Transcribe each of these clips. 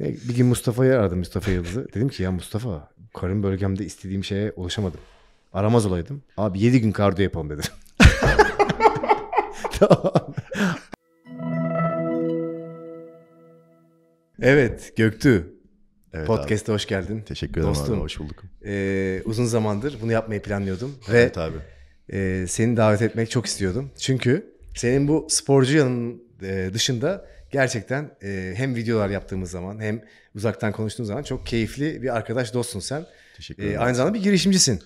Bir gün Mustafa'yı aradım Mustafa Yıldız'ı. Dedim ki ya Mustafa karın bölgemde istediğim şeye ulaşamadım. Aramaz olaydım. Abi 7 gün kardiyo yapalım dedim. Evet Göktü. Evet Podcast'e hoş geldin. Teşekkür ederim Dostum, abi, hoş bulduk. E, uzun zamandır bunu yapmayı planlıyordum. Ve evet abi. E, seni davet etmek çok istiyordum. Çünkü senin bu sporcu yanın e, dışında gerçekten e, hem videolar yaptığımız zaman hem uzaktan konuştuğumuz zaman çok keyifli bir arkadaş dostsun sen. Teşekkür e, ederim. E, aynı zamanda bir girişimcisin.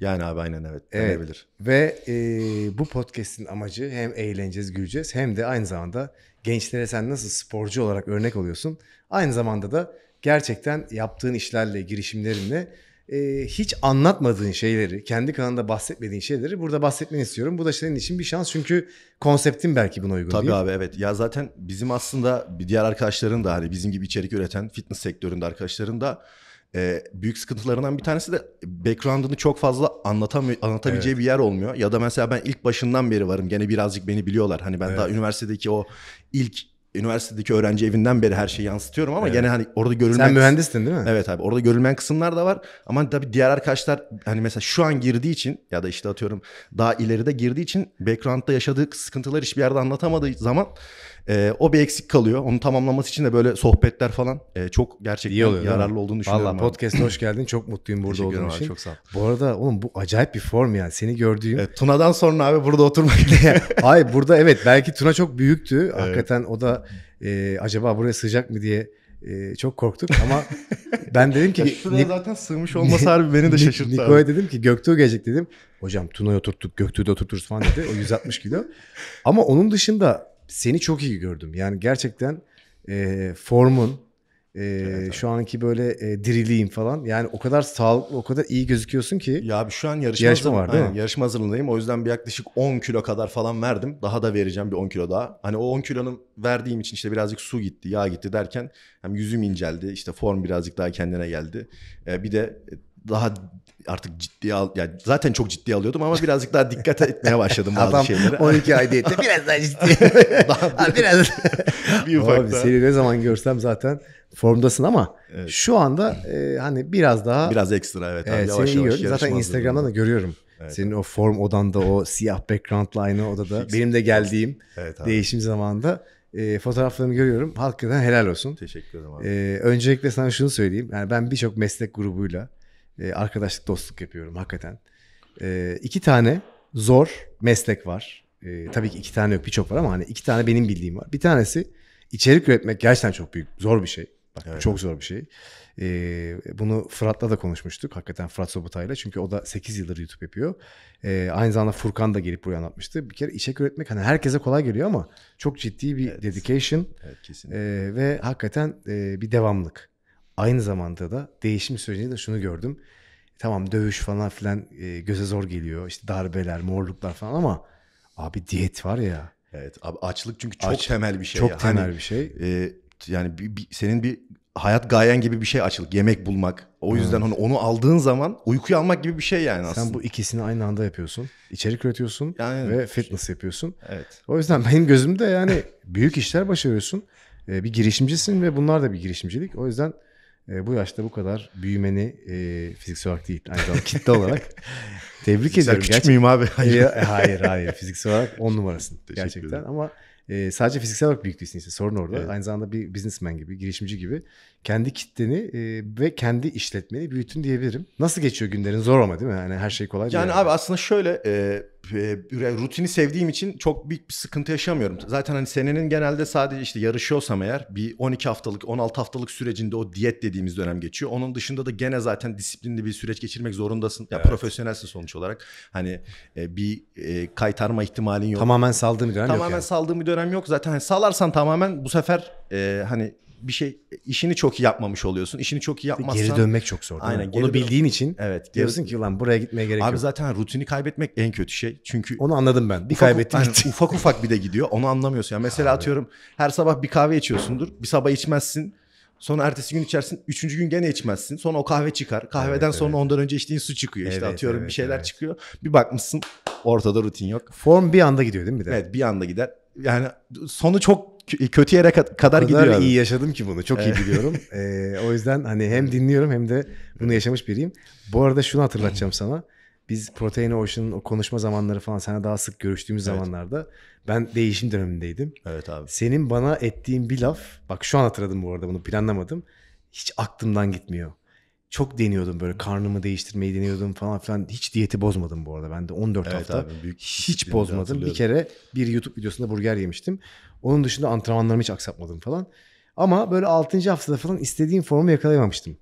Yani abi aynen evet. evet. Denebilir. Ve e, bu podcast'in amacı hem eğleneceğiz, güleceğiz hem de aynı zamanda gençlere sen nasıl sporcu olarak örnek oluyorsun. Aynı zamanda da gerçekten yaptığın işlerle, girişimlerinle e, hiç anlatmadığın şeyleri, kendi kanalında bahsetmediğin şeyleri burada bahsetmeni istiyorum. Bu da senin için bir şans çünkü konseptin belki buna uygun Tabii değil. Tabii abi evet. Ya zaten bizim aslında diğer arkadaşların da hani bizim gibi içerik üreten fitness sektöründe arkadaşların da e, büyük sıkıntılarından bir tanesi de background'ını çok fazla anlatamay- anlatabileceği evet. bir yer olmuyor. Ya da mesela ben ilk başından beri varım. Gene birazcık beni biliyorlar. Hani ben evet. daha üniversitedeki o ilk üniversitedeki öğrenci evinden beri her şeyi yansıtıyorum ama evet. gene hani orada görülmeyen... Sen mühendistin değil mi? Evet abi orada görülmeyen kısımlar da var ama tabii diğer arkadaşlar hani mesela şu an girdiği için ya da işte atıyorum daha ileride girdiği için background'da yaşadığı sıkıntılar hiçbir yerde anlatamadığı zaman e, o bir eksik kalıyor. Onu tamamlaması için de böyle sohbetler falan e, çok gerçekten İyi oluyor, yararlı olduğunu düşünüyorum. Valla podcast'e hoş geldin. Çok mutluyum burada olduğum için. çok sağ ol. Bu arada oğlum bu acayip bir form yani. Seni gördüğüm. E, Tuna'dan sonra abi burada oturmak. Ay burada evet belki Tuna çok büyüktü. Evet. Hakikaten o da e, acaba buraya sığacak mı diye e, çok korktuk ama ben dedim ki şuraya zaten sığmış olması harbi beni de şaşırttı. Niko'ya dedim ki Göktuğ gelecek dedim. Hocam Tuna'yı oturttuk Göktuğ'u da oturturuz falan dedi. O 160 kilo. Ama onun dışında seni çok iyi gördüm. Yani gerçekten e, formun, e, evet, şu anki böyle e, diriliğin falan. Yani o kadar sağlıklı, o kadar iyi gözüküyorsun ki. Ya abi şu an yarışma, yarışma var değil aynen, mi? Yarışma hazırlığındayım. O yüzden bir yaklaşık 10 kilo kadar falan verdim. Daha da vereceğim bir 10 kilo daha. Hani o 10 kilonun verdiğim için işte birazcık su gitti, yağ gitti derken hem yüzüm inceldi. işte form birazcık daha kendine geldi. E, bir de daha artık ciddiye al yani zaten çok ciddiye alıyordum ama birazcık daha dikkat etmeye başladım bazı Adam şeylere. 12 ay diyette biraz daha ciddi. daha biraz bir ufak Abi, seni ne zaman görsem zaten formdasın ama evet. şu anda e, hani biraz daha biraz ekstra evet, abi, yavaş seni yavaş, yavaş zaten Instagram'dan da görüyorum. Evet. Senin o form odanda o siyah background'la aynı odada benim de geldiğim evet, değişim zamanında e, fotoğraflarını görüyorum. Hakikaten helal olsun. Teşekkür ederim abi. E, öncelikle sana şunu söyleyeyim. Yani ben birçok meslek grubuyla e, arkadaşlık dostluk yapıyorum hakikaten. E, iki tane zor meslek var. E, tabii ki iki tane yok birçok var ama hani iki tane benim bildiğim var. Bir tanesi içerik üretmek gerçekten çok büyük zor bir şey. Bak evet. çok zor bir şey. Ee, bunu Fırat'la da konuşmuştuk. Hakikaten Fırat Sobutay'la. Çünkü o da 8 yıldır YouTube yapıyor. Ee, aynı zamanda Furkan da gelip buraya anlatmıştı. Bir kere içerik üretmek hani herkese kolay geliyor ama çok ciddi bir evet. dedication. Evet, kesinlikle. ve hakikaten e, bir devamlık. Aynı zamanda da değişim sürecinde de şunu gördüm. Tamam dövüş falan filan e, göze zor geliyor. İşte darbeler, morluklar falan ama abi diyet var ya. Evet abi açlık çünkü çok Aç, temel bir şey. Çok ya. temel hani, bir şey. E, yani bir, bir, senin bir hayat gayen gibi bir şey açlık, yemek bulmak. O yüzden evet. hani onu aldığın zaman uykuyu almak gibi bir şey yani aslında. Sen bu ikisini aynı anda yapıyorsun. İçerik üretiyorsun yani, ve fitness şey. yapıyorsun. Evet. O yüzden benim gözümde yani büyük işler başarıyorsun. E, bir girişimcisin ve bunlar da bir girişimcilik. O yüzden e, bu yaşta bu kadar büyümeni e, fiziksel olarak değil aynı zamanda kitle olarak tebrik fiziksel ediyorum. Küçük miyim abi? Hayır. E, hayır hayır fiziksel olarak on numarasın Teşekkür gerçekten ederim. ama e, sadece fiziksel olarak büyük değilsin işte sorun orada. Evet. Aynı zamanda bir businessman gibi, girişimci gibi kendi kitleni e, ve kendi işletmeni büyütün diyebilirim. Nasıl geçiyor günlerin zor ama değil mi? Yani her şey kolay yani değil. Yani abi aslında şöyle e, e, rutini sevdiğim için çok büyük bir sıkıntı yaşamıyorum. Zaten hani senenin genelde sadece işte yarışıyorsam eğer bir 12 haftalık 16 haftalık sürecinde o diyet dediğimiz dönem geçiyor. Onun dışında da gene zaten disiplinli bir süreç geçirmek zorundasın. Ya evet. profesyonelsin sonuç olarak. Hani e, bir e, kaytarma ihtimalin yok. Tamamen saldığın bir dönem tamamen yok. Tamamen yani. saldığım bir dönem yok. Zaten hani salarsan tamamen bu sefer e, hani bir şey işini çok iyi yapmamış oluyorsun. İşini çok iyi yapmazsan geri dönmek çok zor. Aynen. Geri Onu bildiğin için evet, diyorsun ki lan buraya gitmeye gerek Abi yok. Abi zaten rutini kaybetmek en kötü şey. Çünkü onu anladım ben. Bir ufak, kaybettim. Yani ufak ufak bir de gidiyor. Onu anlamıyorsun. Yani mesela Abi. atıyorum her sabah bir kahve içiyorsundur. Bir sabah içmezsin. Sonra ertesi gün içersin. Üçüncü gün gene içmezsin. Sonra o kahve çıkar. Kahveden evet, evet. sonra ondan önce içtiğin su çıkıyor. Evet, işte atıyorum evet, bir şeyler evet. çıkıyor. Bir bakmışsın ortada rutin yok. Form bir anda gidiyor değil mi? Bir de? Evet bir anda gider. Yani sonu çok kötü yere kadar, kadar gidiyor. Kadar iyi yaşadım ki bunu. Çok iyi biliyorum. ee, o yüzden hani hem dinliyorum hem de bunu yaşamış biriyim. Bu arada şunu hatırlatacağım sana. Biz Protein Ocean'ın o konuşma zamanları falan sana daha sık görüştüğümüz evet. zamanlarda ben değişim dönemindeydim. Evet abi. Senin bana ettiğin bir laf bak şu an hatırladım bu arada bunu planlamadım. Hiç aklımdan gitmiyor. Çok deniyordum böyle karnımı değiştirmeyi deniyordum falan filan. Hiç diyeti bozmadım bu arada. Ben de 14 evet hafta abi, büyük hiç bozmadım. Bir kere bir YouTube videosunda burger yemiştim. Onun dışında antrenmanlarımı hiç aksatmadım falan. Ama böyle 6. haftada falan istediğim formu yakalayamamıştım.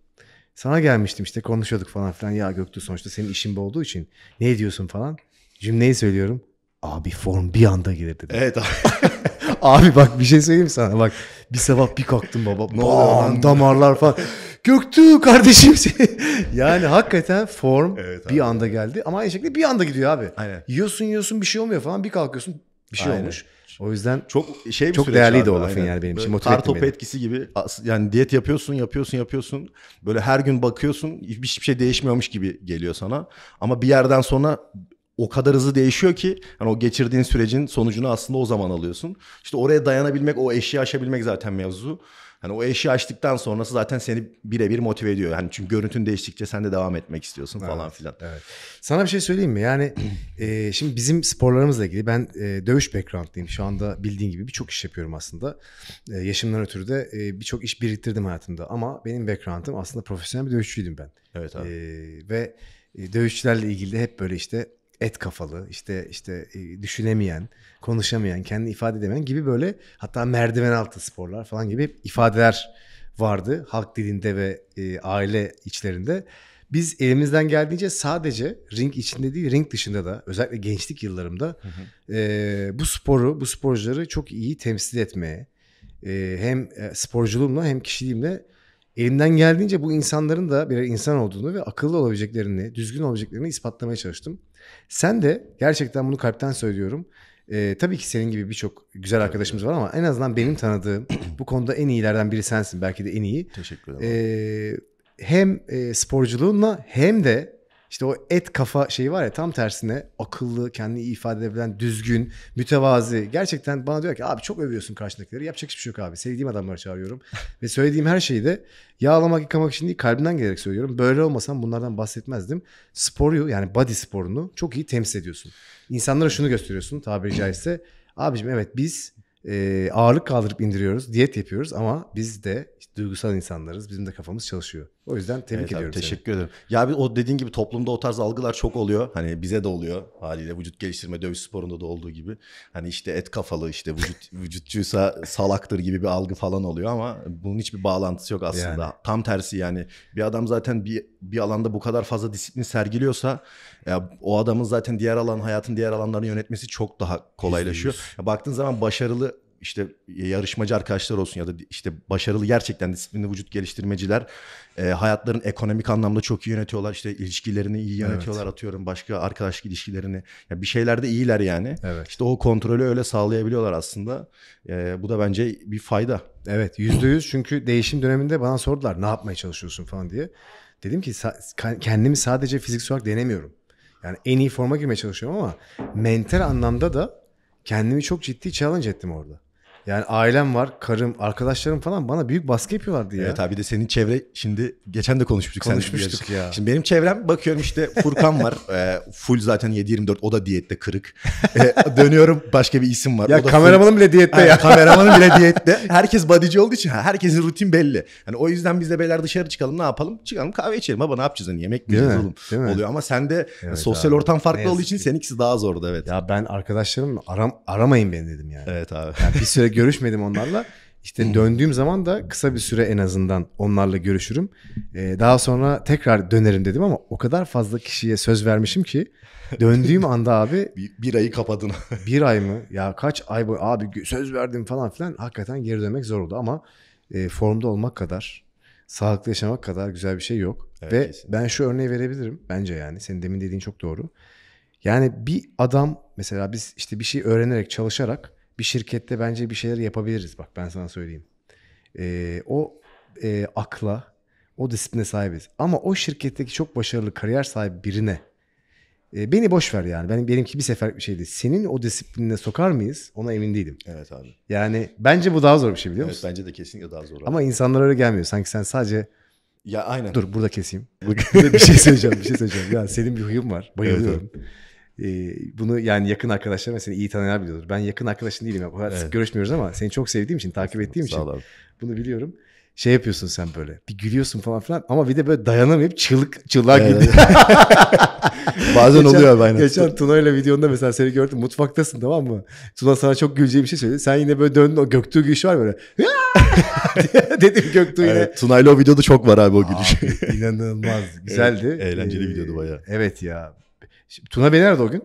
Sana gelmiştim işte konuşuyorduk falan filan. Ya Göktuğ sonuçta senin işin bu olduğu için ne ediyorsun falan. Cümleyi söylüyorum. Abi form bir anda gelir dedi. Evet abi. abi bak bir şey söyleyeyim sana bak. Bir sabah bir kalktım baba. Ne Bam, damarlar falan. göktü kardeşim yani hakikaten form evet, bir anda geldi. Ama aynı şekilde bir anda gidiyor abi. Aynen. Yiyorsun yiyorsun bir şey olmuyor falan. Bir kalkıyorsun bir şey Aynen. olmuş. O yüzden çok şey bir çok değerliydi o lafın yani benim için. kar topu etkisi gibi yani diyet yapıyorsun yapıyorsun yapıyorsun böyle her gün bakıyorsun hiçbir şey değişmiyormuş gibi geliyor sana. Ama bir yerden sonra o kadar hızlı değişiyor ki hani o geçirdiğin sürecin sonucunu aslında o zaman alıyorsun. İşte oraya dayanabilmek, o eşiği aşabilmek zaten mevzu. Hani o eşi açtıktan sonrası zaten seni birebir motive ediyor. Hani çünkü görüntün değiştikçe sen de devam etmek istiyorsun falan evet, filan. Evet. Sana bir şey söyleyeyim mi? Yani e, şimdi bizim sporlarımızla ilgili ben e, dövüş backgroundlıyım. Şu anda bildiğin gibi birçok iş yapıyorum aslında. E, yaşımdan ötürü de e, birçok iş biriktirdim hayatımda. Ama benim background'ım aslında profesyonel bir dövüşçüydüm ben. Evet abi. E, ve dövüşçülerle ilgili de hep böyle işte et kafalı, işte işte e, düşünemeyen, konuşamayan, kendi ifade edemeyen gibi böyle hatta merdiven altı sporlar falan gibi ifadeler vardı halk dilinde ve e, aile içlerinde. Biz elimizden geldiğince sadece ring içinde değil ring dışında da özellikle gençlik yıllarımda hı hı. E, bu sporu, bu sporcuları çok iyi temsil etmeye e, hem e, sporculuğumla hem kişiliğimle elimden geldiğince bu insanların da birer insan olduğunu ve akıllı olabileceklerini, düzgün olabileceklerini ispatlamaya çalıştım. Sen de gerçekten bunu kalpten söylüyorum. Ee, tabii ki senin gibi birçok güzel arkadaşımız var ama en azından benim tanıdığım bu konuda en iyilerden biri sensin. Belki de en iyi. Teşekkür ederim. Ee, hem e, sporculuğunla hem de işte o et kafa şeyi var ya tam tersine akıllı, kendini ifade edebilen, düzgün, mütevazi. Gerçekten bana diyor ki abi çok övüyorsun karşındakileri. Yapacak hiçbir şey yok abi. Sevdiğim adamları çağırıyorum. Ve söylediğim her şeyi de yağlamak yıkamak için değil kalbimden gelerek söylüyorum. Böyle olmasam bunlardan bahsetmezdim. Sporu yani body sporunu çok iyi temsil ediyorsun. İnsanlara şunu gösteriyorsun tabiri caizse. Abicim evet biz e, ağırlık kaldırıp indiriyoruz, diyet yapıyoruz ama biz de işte duygusal insanlarız. Bizim de kafamız çalışıyor. O yüzden tebrik evet, ediyorum abi, Teşekkür seni. ederim. Ya bir o dediğin gibi toplumda o tarz algılar çok oluyor. Hani bize de oluyor haliyle vücut geliştirme dövüş sporunda da olduğu gibi. Hani işte et kafalı işte vücut vücutçuysa salaktır gibi bir algı falan oluyor ama bunun hiçbir bağlantısı yok aslında. Yani. Tam tersi yani bir adam zaten bir bir alanda bu kadar fazla disiplin sergiliyorsa ya o adamın zaten diğer alan hayatın diğer alanlarını yönetmesi çok daha kolaylaşıyor. Ya baktığın zaman başarılı işte yarışmacı arkadaşlar olsun ya da işte başarılı gerçekten disiplinli vücut geliştirmeciler e, hayatların ekonomik anlamda çok iyi yönetiyorlar. İşte ilişkilerini iyi yönetiyorlar evet. atıyorum başka arkadaşlık ilişkilerini. Yani bir şeylerde iyiler yani. Evet. İşte o kontrolü öyle sağlayabiliyorlar aslında. E, bu da bence bir fayda. Evet yüzde yüz çünkü değişim döneminde bana sordular ne yapmaya çalışıyorsun falan diye. Dedim ki kendimi sadece fiziksel olarak denemiyorum. Yani en iyi forma girmeye çalışıyorum ama mental anlamda da kendimi çok ciddi challenge ettim orada. Yani ailem var, karım, arkadaşlarım falan bana büyük baskı yapıyorlardı ya. Evet abi de senin çevre şimdi geçen de konuşmuştuk. Konuşmuştuk sen ya. Şimdi benim çevrem bakıyorum işte Furkan var. E, full zaten 7-24 o da diyette kırık. E, dönüyorum başka bir isim var. Ya o da kameramanım full... bile diyette ya. kameramanım bile diyette. Herkes bodyci olduğu için herkesin rutin belli. Yani o yüzden biz de beyler dışarı çıkalım ne yapalım? Çıkalım kahve içelim ama ne yapacağız hani yemek mi yiyeceğiz oğlum? Değil mi? Oluyor ama sende evet, hani sosyal abi. ortam farklı olduğu için ki. seninkisi daha zordu evet. Ya ben arkadaşlarım aram, aramayın beni dedim yani. Evet abi. Yani bir süre görüşmedim onlarla. İşte hmm. döndüğüm zaman da kısa bir süre en azından onlarla görüşürüm. Ee, daha sonra tekrar dönerim dedim ama o kadar fazla kişiye söz vermişim ki döndüğüm anda abi bir, bir ayı kapadın. bir ay mı? Ya kaç ay bu abi söz verdim falan filan hakikaten geri dönmek zor oldu ama e, formda olmak kadar sağlıklı yaşamak kadar güzel bir şey yok. Evet, Ve kesinlikle. ben şu örneği verebilirim bence yani senin demin dediğin çok doğru. Yani bir adam mesela biz işte bir şey öğrenerek çalışarak bir şirkette bence bir şeyler yapabiliriz. Bak ben sana söyleyeyim. E, o e, akla, o disipline sahibiz. Ama o şirketteki çok başarılı kariyer sahibi birine e, beni boş ver yani. Benim benimki bir sefer bir şeydi. Senin o disiplinine sokar mıyız? Ona emin değilim. Evet abi. Yani bence bu daha zor bir şey biliyor evet, musun? bence de kesinlikle daha zor. Abi. Ama insanlar öyle gelmiyor. Sanki sen sadece ya aynen. Dur burada keseyim. bir şey söyleyeceğim, bir şey söyleyeceğim. Ya senin bir huyun var. Bayılıyorum. Evet, evet bunu yani yakın arkadaşlar mesela iyi tanıyanlar biliyordur. Ben yakın arkadaşın değilim. Ya. Evet. görüşmüyoruz ama seni çok sevdiğim için, takip ettiğim Sağ için bunu biliyorum. Şey yapıyorsun sen böyle. Bir gülüyorsun falan filan ama bir de böyle dayanamayıp çığlık çığlığa evet. güldü. Bazen geçen, oluyor aynen. Geçen Tuna ile videonda mesela seni gördüm. Mutfaktasın tamam mı? Tuna sana çok güleceği bir şey söyledi. Sen yine böyle döndün o Göktuğ gülüşü var böyle. Dedim Göktuğ yine. Evet, Tuna ile o videoda çok var abi o gülüş. İnanılmaz, Güzeldi. Evet, eğlenceli ee, videodu baya. Evet ya. Şimdi, Tuna Bey nerede o gün?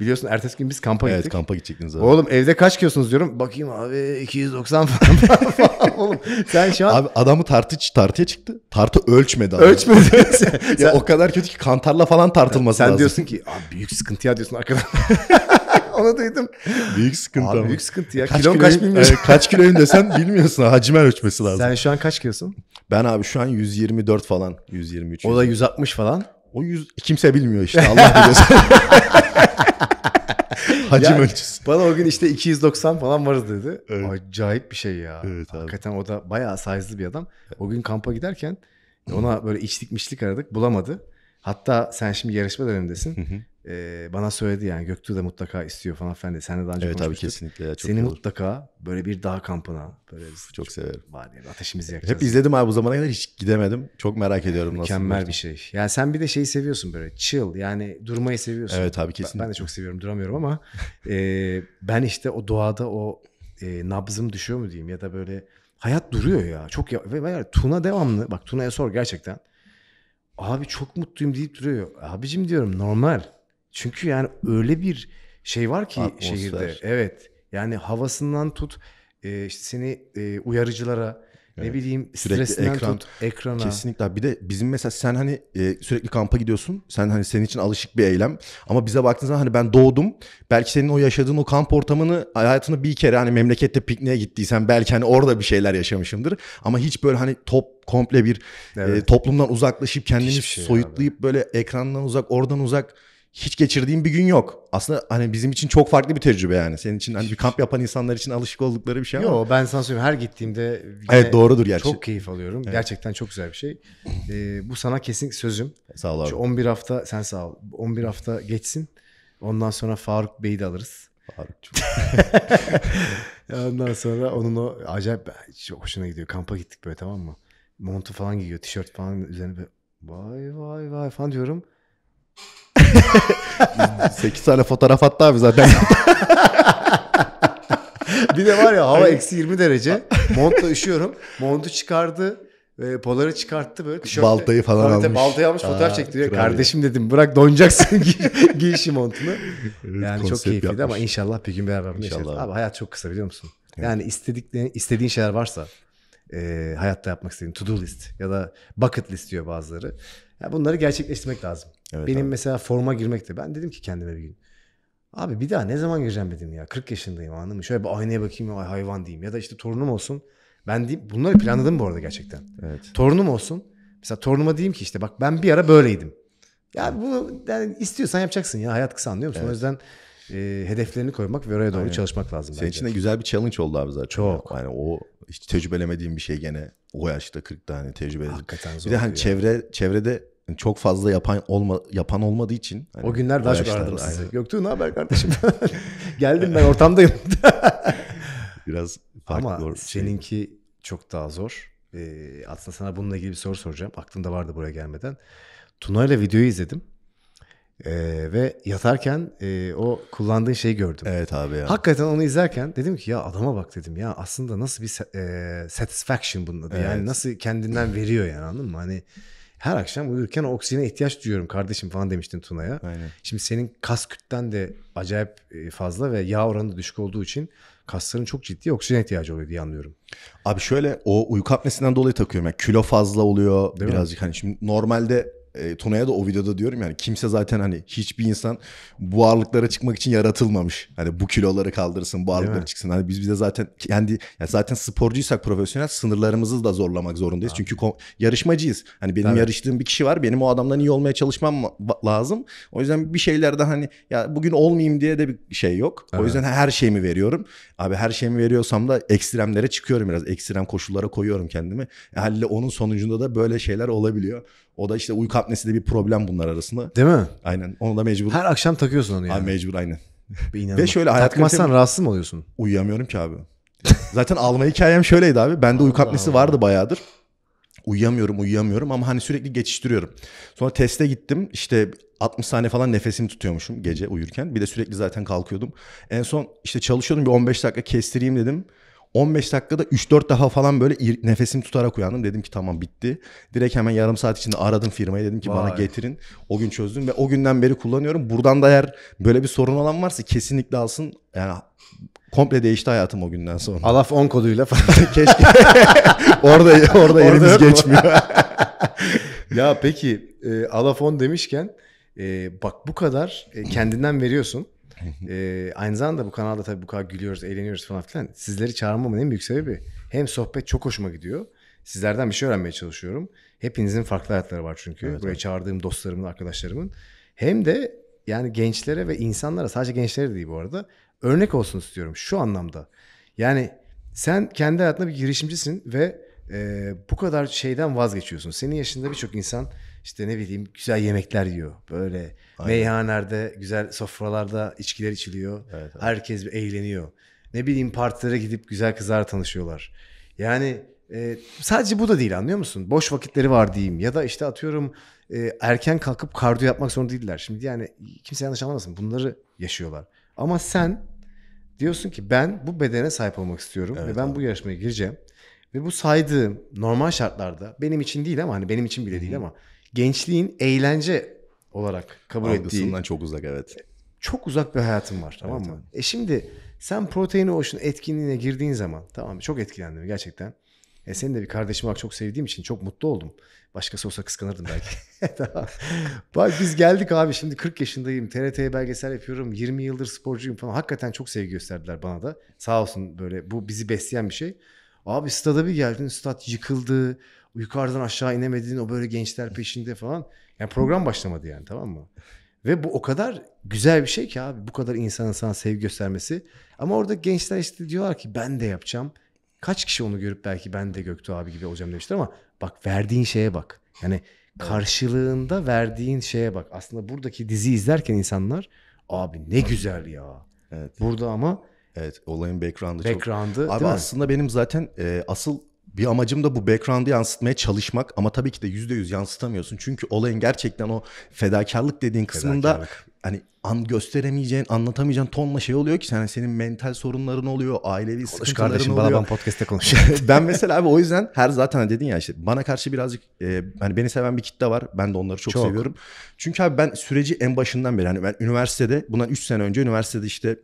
Biliyorsun ertesi gün biz kampa evet, gittik. Evet kampa gidecektiniz abi. Oğlum evde kaç kilosunuz diyorum. Bakayım abi 290 falan. falan. Oğlum sen şu an... Abi adamı tartı, tartıya çıktı. Tartı ölçmedi abi. Ölçmedi. sen, ya sen... o kadar kötü ki kantarla falan tartılması sen lazım. Sen diyorsun ki abi büyük sıkıntı ya diyorsun arkadan. Onu duydum. Büyük sıkıntı abi. Ama. Büyük sıkıntı ya. Kaç Kilon kaç bilmiyorsun. E, kaç kiloyum desen bilmiyorsun. Hacimel ölçmesi lazım. Sen şu an kaç kilosun? Ben abi şu an 124 falan. 123. O da 160 falan. O yüz kimse bilmiyor işte Allah bilir. Hacim yani, ölçüsü. Bana o gün işte 290 falan varız dedi. Evet. Acayip bir şey ya. Evet, abi. Hakikaten o da bayağı size'lı bir adam. O gün kampa giderken ona böyle içlik mişlik aradık bulamadı. Hatta sen şimdi yarışma dönemindesin. Hı hı e, bana söyledi yani Göktuğ de mutlaka istiyor falan efendi Sen de daha önce Evet abi kesinlikle. Ya, çok Seni olur. mutlaka böyle bir dağ kampına böyle biz Çok severim. Var yani ateşimizi yakacağız. Hep izledim abi bu zamana kadar hiç gidemedim. Çok merak ediyorum nasıl. Mükemmel bir şey. Yani sen bir de şeyi seviyorsun böyle chill yani durmayı seviyorsun. Evet abi, Ben- kesinlikle. Ben de çok seviyorum duramıyorum ama e, ben işte o doğada o e, nabzım düşüyor mu diyeyim ya da böyle hayat duruyor ya. Çok ya, ve, Tuna devamlı bak Tuna'ya sor gerçekten. Abi çok mutluyum deyip duruyor. Abicim diyorum normal. Çünkü yani öyle bir şey var ki Atmosfer. şehirde. Evet. Yani havasından tut e, işte seni e, uyarıcılara evet. ne bileyim sürekli stresinden ekran, tut ekrana. Kesinlikle. Bir de bizim mesela sen hani e, sürekli kampa gidiyorsun. Sen hani senin için alışık bir eylem. Ama bize baktığın zaman hani ben doğdum. Belki senin o yaşadığın o kamp ortamını hayatını bir kere hani memlekette pikniğe gittiysen belki hani orada bir şeyler yaşamışımdır. Ama hiç böyle hani top komple bir e, evet. e, toplumdan uzaklaşıp kendini şey soyutlayıp abi. böyle ekrandan uzak, oradan uzak hiç geçirdiğim bir gün yok. Aslında hani bizim için çok farklı bir tecrübe yani. Senin için hani bir kamp yapan insanlar için alışık oldukları bir şey ama. Yok ben sana söyleyeyim her gittiğimde Evet doğrudur gerçi. Çok keyif alıyorum. Evet. Gerçekten çok güzel bir şey. Ee, bu sana kesin sözüm. Sağ ol abi. Şu 11 hafta sen sağ ol. 11 hafta geçsin. Ondan sonra Faruk Bey'i de alırız. Faruk çok. Ondan sonra onun o acayip çok hoşuna gidiyor. Kampa gittik böyle tamam mı? Montu falan giyiyor, tişört falan üzerine böyle vay vay vay falan diyorum. 8 tane fotoğraf attı abi zaten. bir de var ya hava hani eksi 20 derece. Montla üşüyorum. Montu çıkardı. ve poları çıkarttı böyle. Tişörtte. Baltayı falan Tabii almış. Baltayı almış fotoğraf çekti. Kardeşim dedim bırak donacaksın giy montunu. yani çok keyifliydi yapmış. ama inşallah bir gün beraber inşallah. Yaşarız. Abi hayat çok kısa biliyor musun? Evet. Yani istediğin şeyler varsa e, hayatta yapmak istediğin to do list ya da bucket list diyor bazıları. Yani bunları gerçekleştirmek lazım. Evet, Benim abi. mesela forma girmekte. Ben dedim ki kendime bir gün. Abi bir daha ne zaman gireceğim dedim ya. 40 yaşındayım anladın mı? Şöyle bir aynaya bakayım ya hayvan diyeyim. Ya da işte torunum olsun. Ben diyeyim. Bunları planladım bu arada gerçekten. Evet. Torunum olsun. Mesela torunuma diyeyim ki işte bak ben bir ara böyleydim. Ya bunu yani istiyorsan yapacaksın ya. Hayat kısa anlıyor musun? Evet. O yüzden e, hedeflerini koymak ve oraya doğru Aynen. çalışmak lazım. Senin bence. için de güzel bir challenge oldu abi zaten. Çok. Yani o hiç tecrübelemediğim bir şey gene o yaşta 40 tane tecrübe. Hakikaten zor. Bir de hani çevre çevrede çok fazla yapan olma, yapan olmadığı için. Hani o günler daha çok aradım sizi. Göktuğ ne haber kardeşim? Geldim ben ortamdayım. Biraz farklı. Ama şey. seninki çok daha zor. Ee, aslında sana bununla ilgili bir soru soracağım. Aklımda vardı buraya gelmeden. Tuna ile videoyu izledim. Ee, ve yatarken e, o kullandığın şeyi gördüm. Evet abi ya. Hakikaten onu izlerken dedim ki ya adama bak dedim ya aslında nasıl bir e, satisfaction bunun adı. Evet. Yani nasıl kendinden veriyor yani anladın mı? Hani her akşam uyurken o oksijene ihtiyaç duyuyorum kardeşim falan demiştin Tuna'ya. Şimdi senin kas kütten de acayip e, fazla ve yağ oranı da düşük olduğu için kasların çok ciddi oksijene ihtiyacı oluyor diye anlıyorum. Abi şöyle o uyku apnesinden dolayı takıyorum. Yani kilo fazla oluyor Değil birazcık. Mi? Hani şimdi normalde e, Tuna'ya da o videoda diyorum yani kimse zaten hani hiçbir insan bu ağırlıklara çıkmak için yaratılmamış. Hani bu kiloları kaldırsın, bu ağırlıklara çıksın. Hani biz bize zaten kendi yani zaten sporcuysak profesyonel sınırlarımızı da zorlamak zorundayız. Abi. Çünkü kom- yarışmacıyız. Hani benim Tabii. yarıştığım bir kişi var. Benim o adamdan iyi olmaya çalışmam lazım. O yüzden bir şeylerde hani ya bugün olmayayım diye de bir şey yok. Evet. O yüzden her şeyimi veriyorum. Abi her şeyimi veriyorsam da ekstremlere çıkıyorum biraz. Ekstrem koşullara koyuyorum kendimi. E, Halle onun sonucunda da böyle şeyler olabiliyor. O da işte uyku apnesi de bir problem bunlar arasında. Değil mi? Aynen. Onu da mecbur. Her akşam takıyorsun onu yani. Abi mecbur aynen. Ve şöyle hayat Takmazsan kalitem... rahatsız mı oluyorsun? Uyuyamıyorum ki abi. Zaten alma hikayem şöyleydi abi. Bende uyku apnesi vardı bayağıdır. Uyuyamıyorum uyuyamıyorum ama hani sürekli geçiştiriyorum. Sonra teste gittim işte 60 saniye falan nefesimi tutuyormuşum gece uyurken. Bir de sürekli zaten kalkıyordum. En son işte çalışıyordum bir 15 dakika kestireyim dedim. 15 dakikada 3-4 daha falan böyle nefesimi tutarak uyandım. Dedim ki tamam bitti. Direkt hemen yarım saat içinde aradım firmayı. Dedim ki Vay. bana getirin. O gün çözdüm ve o günden beri kullanıyorum. Buradan da eğer böyle bir sorun olan varsa kesinlikle alsın. Yani komple değişti hayatım o günden sonra. Alaf 10 koduyla falan. Keşke. orada orada, orada yerimiz geçmiyor. ya peki e, Alaf 10 demişken e, bak bu kadar e, kendinden veriyorsun ee, aynı zamanda bu kanalda tabii bu kadar gülüyoruz, eğleniyoruz falan filan. Sizleri çağırmamın en büyük sebebi hem sohbet çok hoşuma gidiyor. Sizlerden bir şey öğrenmeye çalışıyorum. Hepinizin farklı hayatları var çünkü. Evet, Buraya evet. çağırdığım dostlarımın, arkadaşlarımın. Hem de yani gençlere ve insanlara sadece gençlere de değil bu arada örnek olsun istiyorum şu anlamda. Yani sen kendi hayatında bir girişimcisin ve e, bu kadar şeyden vazgeçiyorsun. Senin yaşında birçok insan işte ne bileyim güzel yemekler yiyor. Böyle Aynen. meyhanelerde güzel sofralarda içkiler içiliyor. Evet, evet. Herkes eğleniyor. Ne bileyim partilere gidip güzel kızlar tanışıyorlar. Yani e, sadece bu da değil anlıyor musun? Boş vakitleri var diyeyim ya da işte atıyorum e, erken kalkıp kardiyo yapmak zorunda değiller. Şimdi yani kimse yanlış anlamasın bunları yaşıyorlar. Ama sen diyorsun ki ben bu bedene sahip olmak istiyorum evet, ve ben abi. bu yarışmaya gireceğim. Ve bu saydığım normal şartlarda benim için değil ama hani benim için bile Hı-hı. değil ama gençliğin eğlence olarak kabul Algısından ettiği. çok uzak evet. Çok uzak bir hayatım var tamam evet, mı? Evet. E şimdi sen Protein Ocean etkinliğine girdiğin zaman tamam çok etkilendim gerçekten. E senin de bir kardeşim olarak çok sevdiğim için çok mutlu oldum. Başkası olsa kıskanırdım belki. Bak biz geldik abi şimdi 40 yaşındayım. TRT'ye belgesel yapıyorum. 20 yıldır sporcuyum falan. Hakikaten çok sevgi gösterdiler bana da. Sağ olsun böyle bu bizi besleyen bir şey. Abi stada bir geldin. Stat yıkıldı yukarıdan aşağı inemediğin o böyle gençler peşinde falan. Yani program başlamadı yani tamam mı? Ve bu o kadar güzel bir şey ki abi bu kadar insanın sana sevgi göstermesi. Ama orada gençler işte diyorlar ki ben de yapacağım. Kaç kişi onu görüp belki ben de Göktuğ abi gibi olacağım demişler ama bak verdiğin şeye bak. Yani karşılığında verdiğin şeye bak. Aslında buradaki dizi izlerken insanlar abi ne güzel ya. Evet. Burada ama Evet olayın background'ı, background'ı çok. Abi aslında benim zaten e, asıl bir amacım da bu background'ı yansıtmaya çalışmak ama tabii ki de %100 yansıtamıyorsun. Çünkü olayın gerçekten o fedakarlık dediğin kısmında fedakarlık hani an gösteremeyeceğin, anlatamayacağın tonla şey oluyor ki sen yani senin mental sorunların oluyor, ailevi konuş sıkıntıların kardeşim, oluyor. Bana ben podcast'te konuş. ben mesela abi o yüzden her zaten hani dedin ya işte bana karşı birazcık e, hani beni seven bir kitle var. Ben de onları çok, çok seviyorum. Çünkü abi ben süreci en başından beri hani ben üniversitede bundan 3 sene önce üniversitede işte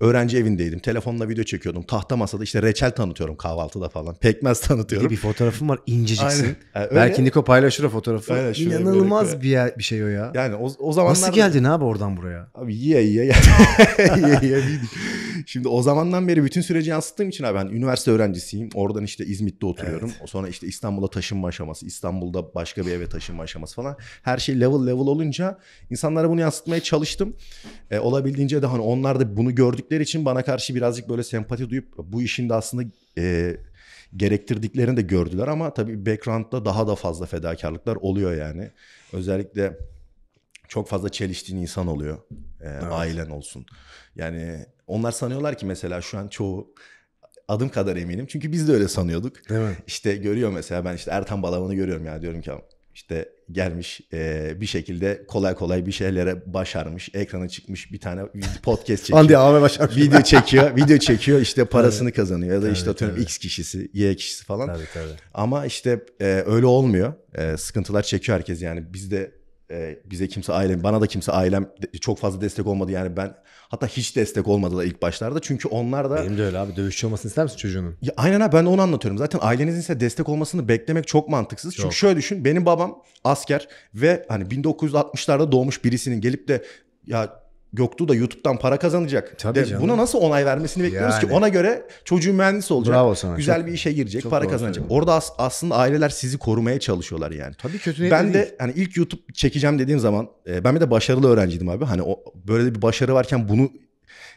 öğrenci evindeydim. Telefonla video çekiyordum. Tahta masada işte reçel tanıtıyorum kahvaltıda falan. Pekmez tanıtıyorum. Bir, fotoğrafım var inceciksin. Aynen. Yani öyle. Belki Niko paylaşır o fotoğrafı. Aynen, İnanılmaz bir, bir şey o ya. Yani o, o zamanlar... Nasıl geldin abi orada? oradan buraya. Abi yiye yiye yiye yiye Şimdi o zamandan beri bütün süreci yansıttığım için abi ben üniversite öğrencisiyim. Oradan işte İzmit'te oturuyorum. Evet. Sonra işte İstanbul'a taşınma aşaması, İstanbul'da başka bir eve taşınma aşaması falan. Her şey level level olunca insanlara bunu yansıtmaya çalıştım. E, olabildiğince de hani onlar da bunu gördükleri için bana karşı birazcık böyle sempati duyup bu işin de aslında e, gerektirdiklerini de gördüler ama tabii background'da daha da fazla fedakarlıklar oluyor yani. Özellikle çok fazla çeliştiğin insan oluyor. Ee, evet. Ailen olsun. Yani onlar sanıyorlar ki mesela şu an çoğu adım kadar eminim. Çünkü biz de öyle sanıyorduk. Değil mi? İşte görüyor mesela ben işte Ertan Balaban'ı görüyorum ya diyorum ki işte gelmiş e, bir şekilde kolay kolay bir şeylere başarmış. Ekrana çıkmış bir tane podcast çekiyor. Andi abi başarmış. Video çekiyor. video çekiyor işte parasını tabii. kazanıyor. Ya da tabii, işte atıyorum tabii. X kişisi, Y kişisi falan. Tabii, tabii. Ama işte e, öyle olmuyor. E, sıkıntılar çekiyor herkes yani. Biz de e, bize kimse ailem, bana da kimse ailem çok fazla destek olmadı yani ben hatta hiç destek olmadı da ilk başlarda çünkü onlar da... Benim de öyle abi dövüşçü olmasını ister misin çocuğunun? Ya, aynen abi ben de onu anlatıyorum zaten ailenizin size destek olmasını beklemek çok mantıksız. Çok. Çünkü şöyle düşün benim babam asker ve hani 1960'larda doğmuş birisinin gelip de ya Göktuğ da YouTube'dan para kazanacak. Tabii de, canım. Buna nasıl onay vermesini bekliyoruz yani. ki? Ona göre çocuğun mühendis olacak. Bravo sana. Güzel çok, bir işe girecek, para kazanacak. Söylüyorum. Orada as- aslında aileler sizi korumaya çalışıyorlar yani. Tabii kötü Ben de değil. hani ilk YouTube çekeceğim dediğim zaman e, ben bir de başarılı öğrenciydim abi. Hani o, böyle bir başarı varken bunu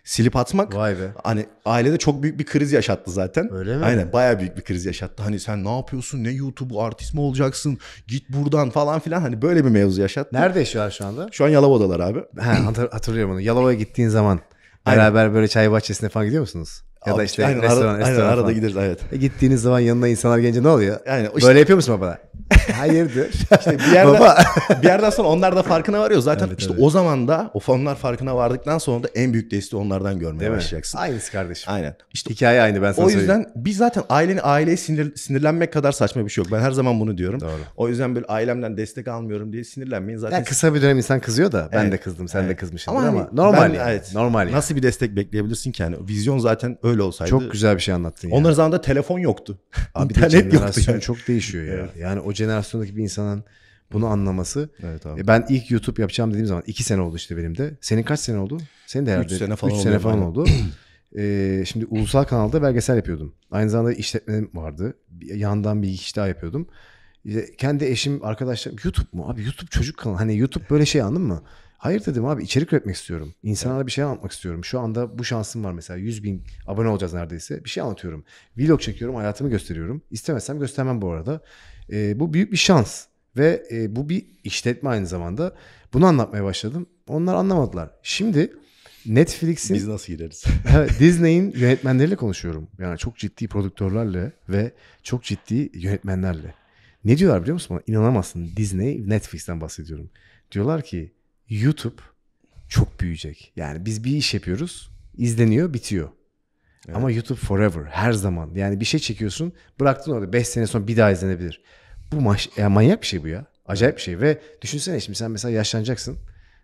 silip atmak Vay be. hani ailede çok büyük bir kriz yaşattı zaten. Öyle mi? Aynen baya büyük bir kriz yaşattı. Hani sen ne yapıyorsun ne YouTube artist mi olacaksın git buradan falan filan hani böyle bir mevzu yaşattı. Nerede yaşıyorlar şu anda? Şu an Yalova'dalar abi. He, hatırlıyorum onu. Yalova'ya gittiğin zaman beraber Aynen. böyle çay bahçesine falan gidiyor musunuz? Ya Abi, da işte aynen, restoran, ara, restoran aynen, arada gideriz evet. E, gittiğiniz zaman yanına insanlar gelince ne oluyor? Yani işte, Böyle yapıyor musun baba? Hayırdır, diyor. işte bir yerden, baba. bir yerden sonra onlar da farkına varıyor. Zaten evet, işte evet. o zaman da o fanlar farkına vardıktan sonra da en büyük desteği onlardan görmeye Değil başlayacaksın. Mi? Aynısı kardeşim. Aynen. İşte, Hikaye aynı ben sana O yüzden söyleyeyim. biz zaten ailenin aileye sinir, sinirlenmek kadar saçma bir şey yok. Ben her zaman bunu diyorum. Doğru. O yüzden böyle ailemden destek almıyorum diye sinirlenmeyin zaten. Ya kısa bir dönem insan kızıyor da ben evet. de kızdım sen evet. de kızmışsın ama, ama hani normal ben, yani. evet. normal. Yani. Nasıl bir destek bekleyebilirsin ki yani vizyon zaten öyle şöyle olsaydı. Çok güzel bir şey anlattın. Yani. Onların zamanında telefon yoktu. Abi İnternet de yoktu. Yani. çok değişiyor ya. Evet. Yani o jenerasyondaki bir insanın bunu anlaması. Evet abi. E, ben ilk YouTube yapacağım dediğim zaman 2 sene oldu işte benim de. Senin kaç sene oldu? Senin de herhalde 3 sene falan, üç sene falan oldu. ee, şimdi ulusal kanalda belgesel yapıyordum. Aynı zamanda işletmem vardı. Bir yandan bir iş daha yapıyordum. İşte kendi eşim, arkadaşlarım YouTube mu? Abi YouTube çocuk kanalı. Hani YouTube böyle şey anladın mı? Hayır dedim abi içerik üretmek istiyorum. İnsanlara bir şey anlatmak istiyorum. Şu anda bu şansım var mesela 100 bin abone olacağız neredeyse. Bir şey anlatıyorum. Vlog çekiyorum hayatımı gösteriyorum. İstemezsem göstermem bu arada. E, bu büyük bir şans. Ve e, bu bir işletme aynı zamanda. Bunu anlatmaya başladım. Onlar anlamadılar. Şimdi Netflix'in... Biz nasıl gideriz Disney'in yönetmenleriyle konuşuyorum. Yani çok ciddi prodüktörlerle ve çok ciddi yönetmenlerle. Ne diyorlar biliyor musun? İnanamazsın. Disney, Netflix'ten bahsediyorum. Diyorlar ki YouTube çok büyüyecek. Yani biz bir iş yapıyoruz, izleniyor, bitiyor. Evet. Ama YouTube forever, her zaman. Yani bir şey çekiyorsun, bıraktın orada 5 sene sonra bir daha izlenebilir. Bu maş ya manyak bir şey bu ya. Acayip bir şey ve düşünsene şimdi sen mesela yaşlanacaksın.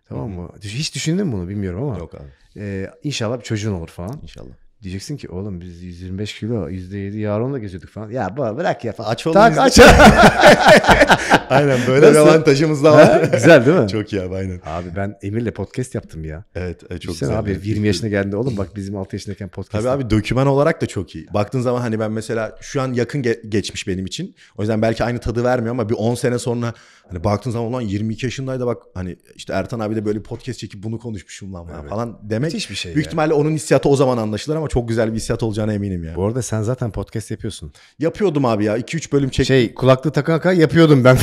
Tamam mı? Hiç düşündün mü bunu bilmiyorum ama. Yok abi. E, inşallah bir çocuğun olur falan. İnşallah. Diyeceksin ki oğlum biz 125 kilo %7 yaronla geziyorduk falan. Ya baba bırak ya falan. Aç oğlum. Tak aç. aynen böyle Nasıl? bir avantajımız da var. Güzel değil mi? çok iyi abi aynen. Abi ben Emir'le podcast yaptım ya. Evet e, çok Sen güzel. abi 20 yaşına geldi oğlum bak bizim 6 yaşındayken podcast. Tabii abi doküman olarak da çok iyi. Baktığın zaman hani ben mesela şu an yakın ge- geçmiş benim için. O yüzden belki aynı tadı vermiyor ama bir 10 sene sonra hani baktığın zaman olan 22 yaşındaydı bak hani işte Ertan abi de böyle podcast çekip bunu konuşmuşum lan evet. falan demek. Hiçbir şey. Büyük yani. ihtimalle onun hissiyatı o zaman anlaşılır ama çok güzel bir hissiyat olacağına eminim yani. Bu arada sen zaten podcast yapıyorsun. Yapıyordum abi ya. 2-3 bölüm çek. Şey kulaklı takaka yapıyordum ben.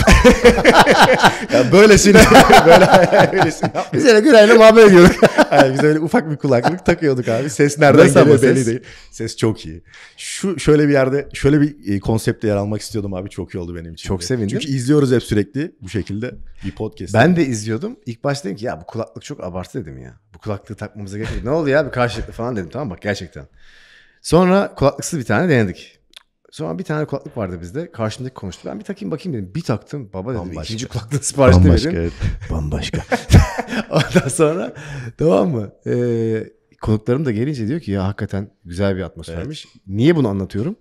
ya böylesine böyle böylesine. Biz öyle Güray'la muhabbet ediyorduk. yani biz öyle ufak bir kulaklık takıyorduk abi. Ses nereden Nasıl geliyor belli ses? değil. Ses çok iyi. Şu şöyle bir yerde şöyle bir e, konsepte yer almak istiyordum abi. Çok iyi oldu benim için. Çok sevindim. Çünkü izliyoruz hep sürekli bu şekilde bir podcast. Ben de izliyordum. İlk başta dedim ki ya bu kulaklık çok abartı dedim ya. Bu kulaklığı takmamıza gerek yok. ne oldu ya bir karşılıklı falan dedim tamam bak gerçekten. Sonra kulaklıksız bir tane denedik. Sonra bir tane kulaklık vardı bizde. Karşımdaki konuştu. Ben bir takayım bakayım dedim. Bir taktım. Baba dedim Bambaşka. ikinci kulaklığı sipariş Bambaşka, verin. Evet. Bambaşka. Ondan sonra tamam mı? Ee, konuklarım da gelince diyor ki ya hakikaten güzel bir atmosfermiş. Evet. Niye bunu anlatıyorum?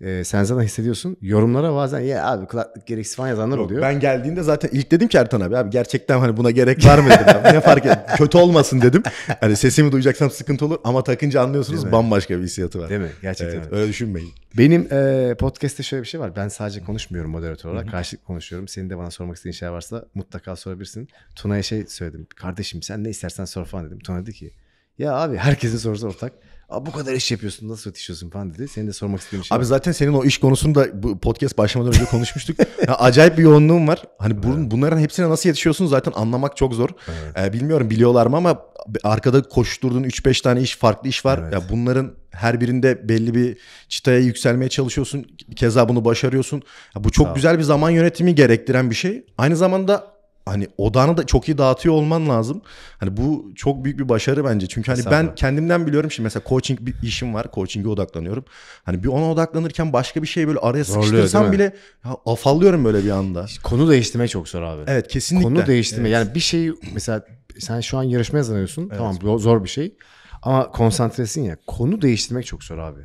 e, sen zaten hissediyorsun. Yorumlara bazen ya abi kulaklık gereksiz falan yazanlar oluyor. Ben geldiğinde zaten ilk dedim ki Ertan abi abi gerçekten hani buna gerek var mı dedim. Ne fark et kötü olmasın dedim. Hani sesimi duyacaksam sıkıntı olur ama takınca anlıyorsunuz bambaşka bir hissiyatı var. Değil mi? Gerçekten. Evet, öyle düşünmeyin. Benim e, podcast'te şöyle bir şey var. Ben sadece konuşmuyorum moderatör olarak. Karşılıklı konuşuyorum. Senin de bana sormak istediğin şeyler varsa mutlaka sorabilirsin. Tuna'ya şey söyledim. Kardeşim sen ne istersen sor falan dedim. Tuna dedi ki ya abi herkesin sorusu ortak. Abi bu kadar iş yapıyorsun nasıl yetişiyorsun falan dedi. Seni de sormak istediğim şey. Abi var. zaten senin o iş konusunda bu podcast başlamadan önce konuşmuştuk. ya, acayip bir yoğunluğum var. Hani bunun, evet. bunların hepsine nasıl yetişiyorsun zaten anlamak çok zor. Evet. Ee, bilmiyorum biliyorlar mı ama arkada koşturduğun 3-5 tane iş farklı iş var. Evet. Ya bunların her birinde belli bir çıtaya yükselmeye çalışıyorsun. Keza bunu başarıyorsun. Ya bu çok güzel bir zaman yönetimi gerektiren bir şey. Aynı zamanda hani odanı da çok iyi dağıtıyor olman lazım. Hani bu çok büyük bir başarı bence. Çünkü hani Kesinlikle. ben kendimden biliyorum şimdi mesela coaching bir işim var. Coaching'e odaklanıyorum. Hani bir ona odaklanırken başka bir şey böyle araya Zorluyor, sıkıştırsam bile ya, afallıyorum böyle bir anda. Konu değiştirme çok zor abi. Evet kesinlikle. Konu değiştirme. Evet. Yani bir şeyi mesela sen şu an yarışmaya zanıyorsun. Evet. Tamam zor bir şey. Ama konsantresin ya. Konu değiştirmek çok zor abi.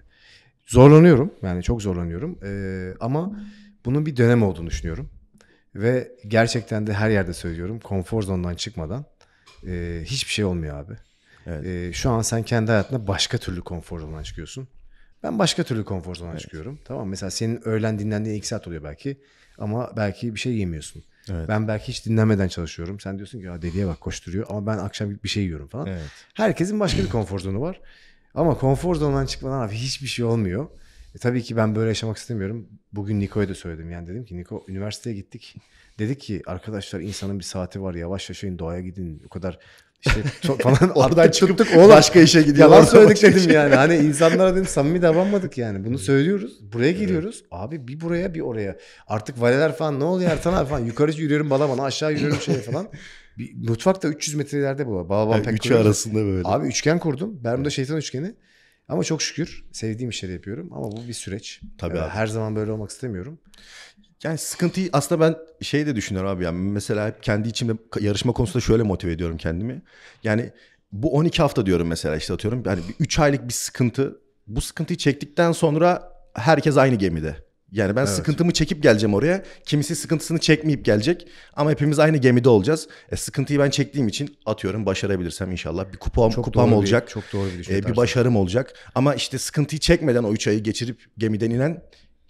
Zorlanıyorum. Yani çok zorlanıyorum. Ee, ama bunun bir dönem olduğunu düşünüyorum. Ve gerçekten de her yerde söylüyorum konfor zonundan çıkmadan e, hiçbir şey olmuyor abi. Evet. E, şu an sen kendi hayatında başka türlü konfor zonundan çıkıyorsun. Ben başka türlü konfor zonundan evet. çıkıyorum. Tamam mesela senin öğlen dinlendiğin iki saat oluyor belki ama belki bir şey yemiyorsun. Evet. Ben belki hiç dinlemeden çalışıyorum. Sen diyorsun ki ya deliye bak koşturuyor ama ben akşam bir şey yiyorum falan. Evet. Herkesin başka bir konfor zonu var. Ama konfor zonundan çıkmadan abi hiçbir şey olmuyor. E, tabii ki ben böyle yaşamak istemiyorum. Bugün Niko'ya da söyledim. Yani dedim ki Niko üniversiteye gittik. Dedik ki arkadaşlar insanın bir saati var. Yavaş yaşayın doğaya gidin. O kadar işte çok falan oradan çıkıp tuttuk, oğlum, başka işe gidiyor. Yalan söyledik dedim işe. yani. Hani insanlara dedim samimi davranmadık yani. Bunu söylüyoruz. Buraya geliyoruz. Evet. Abi bir buraya bir oraya. Artık valeler falan ne oluyor Ertan abi falan. Yukarı yürüyorum balabana aşağı yürüyorum şeye falan. Bir, mutfak da 300 metrelerde bu. Balaban yani pek. Üçü arasında böyle. Abi üçgen kurdum. Bermuda şeytan üçgeni. Ama çok şükür sevdiğim işleri yapıyorum ama bu bir süreç. Tabii yani ee, Her zaman böyle olmak istemiyorum. Yani sıkıntıyı aslında ben şey de düşünüyorum abi yani mesela hep kendi içimde yarışma konusunda şöyle motive ediyorum kendimi. Yani bu 12 hafta diyorum mesela işte atıyorum. Yani 3 aylık bir sıkıntı. Bu sıkıntıyı çektikten sonra herkes aynı gemide. Yani ben evet. sıkıntımı çekip geleceğim oraya. Kimisi sıkıntısını çekmeyip gelecek. Ama hepimiz aynı gemide olacağız. E, sıkıntıyı ben çektiğim için atıyorum başarabilirsem inşallah bir kupam, çok kupam olacak. Bir, çok doğru bir e, düşünce. E, bir başarım olacak. Ama işte sıkıntıyı çekmeden o üç ayı geçirip gemiden inen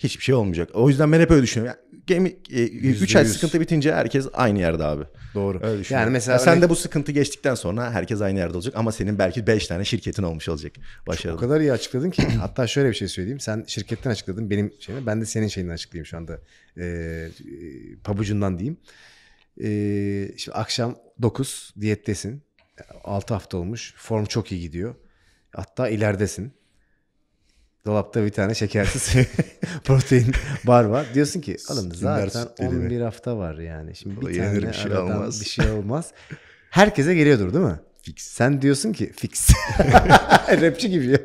hiçbir şey olmayacak. O yüzden ben hep öyle düşünüyorum. Yani gemi, e, 3 ay sıkıntı bitince herkes aynı yerde abi. Doğru. Öyle düşünüyorum. Yani mesela ya sen de bu sıkıntı geçtikten sonra herkes aynı yerde olacak ama senin belki 5 tane şirketin olmuş olacak. Başarılı. O kadar iyi açıkladın ki hatta şöyle bir şey söyleyeyim. Sen şirketten açıkladın benim şeyimi ben de senin şeyini açıklayayım şu anda. Ee, e, pabucundan diyeyim. Ee, şimdi akşam 9 diyettesin. 6 hafta olmuş. Form çok iyi gidiyor. Hatta ileridesin dolapta bir tane şekersiz protein bar var. Diyorsun ki alın zaten 11 hafta var yani. Şimdi bir tane bir şey olmaz. bir şey olmaz. Herkese geliyordur değil mi? Fix. Sen diyorsun ki fix. Rapçi gibi ya.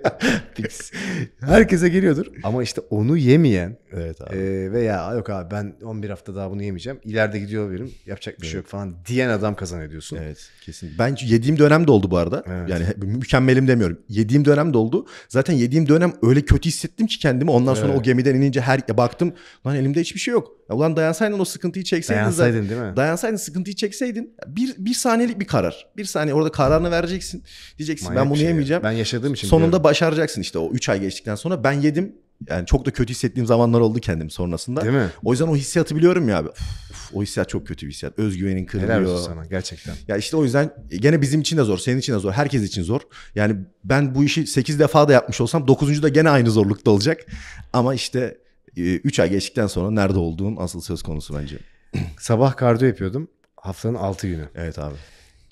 fix. Herkese geliyordur. Ama işte onu yemeyen evet abi. E, veya yok abi ben 11 hafta daha bunu yemeyeceğim. İleride gidiyor benim. Yapacak bir şey evet. şey yok falan diyen adam kazanıyor diyorsun. Evet kesin. Ben yediğim dönem de oldu bu arada. Evet. Yani mükemmelim demiyorum. Yediğim dönem de oldu. Zaten yediğim dönem öyle kötü hissettim ki kendimi. Ondan sonra evet. o gemiden inince her baktım. Lan elimde hiçbir şey yok. Ya ulan dayansaydın o sıkıntıyı çekseydin. Dayansaydın zaten. değil mi? Dayansaydın sıkıntıyı çekseydin. Bir, bir saniyelik bir karar. Bir saniye orada karar kararını vereceksin. Diyeceksin Manyak ben bunu şey yemeyeceğim. Ya. Ben yaşadığım için. Sonunda biliyorum. başaracaksın işte o 3 ay geçtikten sonra ben yedim. Yani çok da kötü hissettiğim zamanlar oldu kendim sonrasında. Değil mi? O yüzden o hissiyatı biliyorum ya abi. Uf, o hissiyat çok kötü bir hissiyat. Özgüvenin kırılıyor. Helal olsun sana gerçekten. Ya işte o yüzden gene bizim için de zor, senin için de zor, herkes için zor. Yani ben bu işi 8 defa da yapmış olsam 9. da gene aynı zorlukta olacak. Ama işte 3 e, ay geçtikten sonra nerede olduğun asıl söz konusu bence. Sabah kardiyo yapıyordum. Haftanın 6 günü. Evet abi.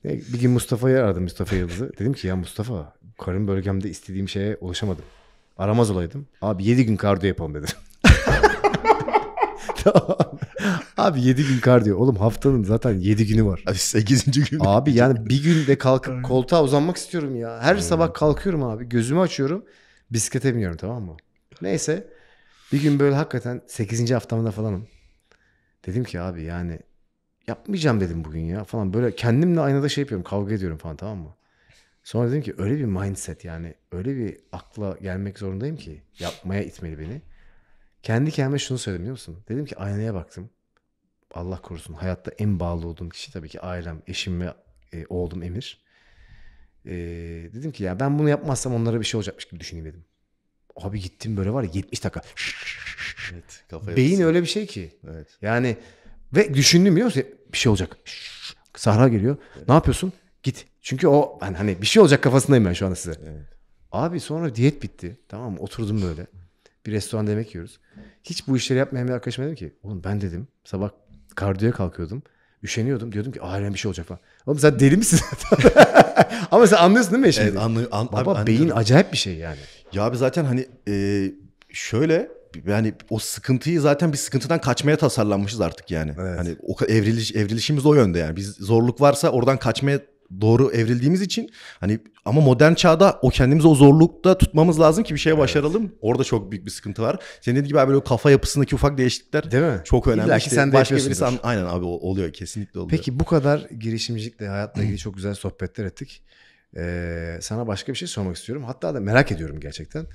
E, bir gün Mustafa'yı aradım Mustafa Yıldız'ı. Dedim ki ya Mustafa karın bölgemde istediğim şeye ulaşamadım. Aramaz olaydım. Abi 7 gün kardiyo yapalım dedim. Abi 7 gün kardiyo. Oğlum haftanın zaten 7 günü var. Abi 8. gün. Abi yani bir günde kalkıp koltuğa uzanmak istiyorum ya. Her sabah kalkıyorum abi. Gözümü açıyorum. Bisiklete biniyorum tamam mı? Neyse. Bir gün böyle hakikaten 8. haftamda falanım. Dedim ki abi yani yapmayacağım dedim bugün ya falan. Böyle kendimle aynada şey yapıyorum kavga ediyorum falan tamam mı? Sonra dedim ki öyle bir mindset yani öyle bir akla gelmek zorundayım ki yapmaya itmeli beni. Kendi kendime şunu söyledim biliyor musun? Dedim ki aynaya baktım. Allah korusun hayatta en bağlı olduğum kişi tabii ki ailem, eşim ve e, oğlum Emir. E, dedim ki ya ben bunu yapmazsam onlara bir şey olacakmış gibi düşüneyim dedim. Abi gittim böyle var ya 70 dakika. Evet, Beyin öyle bir şey ki. Evet. Yani ve düşündüm biliyor musun? Bir şey olacak. Şşş, Sahra geliyor. Evet. Ne yapıyorsun? Git. Çünkü o ben hani bir şey olacak kafasındayım ben şu anda size. Evet. Abi sonra diyet bitti. Tamam mı? Oturdum böyle. Bir restoran demek yiyoruz. Hiç bu işleri yapmayan bir arkadaşıma dedim ki oğlum ben dedim sabah kardiyoya kalkıyordum. Üşeniyordum. Diyordum ki ailem bir şey olacak falan. Oğlum sen deli misin? zaten? Ama sen anlıyorsun değil mi? Şimdi? Evet, anlıyorum. An, Baba abi, beyin acayip bir şey yani. Ya abi zaten hani e, şöyle yani o sıkıntıyı zaten bir sıkıntıdan kaçmaya tasarlanmışız artık yani. Evet. Hani o evriliş evrilişimiz o yönde yani. Biz zorluk varsa oradan kaçmaya doğru evrildiğimiz için hani ama modern çağda o kendimizi o zorlukta tutmamız lazım ki bir şeye evet. başaralım. Orada çok büyük bir sıkıntı var. Senin dediğin gibi abi böyle kafa yapısındaki ufak değişiklikler Değil mi? çok önemli. İlla ki işte sen de başka birisi an, aynen abi oluyor kesinlikle oluyor. Peki bu kadar girişimcilikle hayatla ilgili çok güzel sohbetler ettik. Ee, sana başka bir şey sormak istiyorum. Hatta da merak ediyorum gerçekten.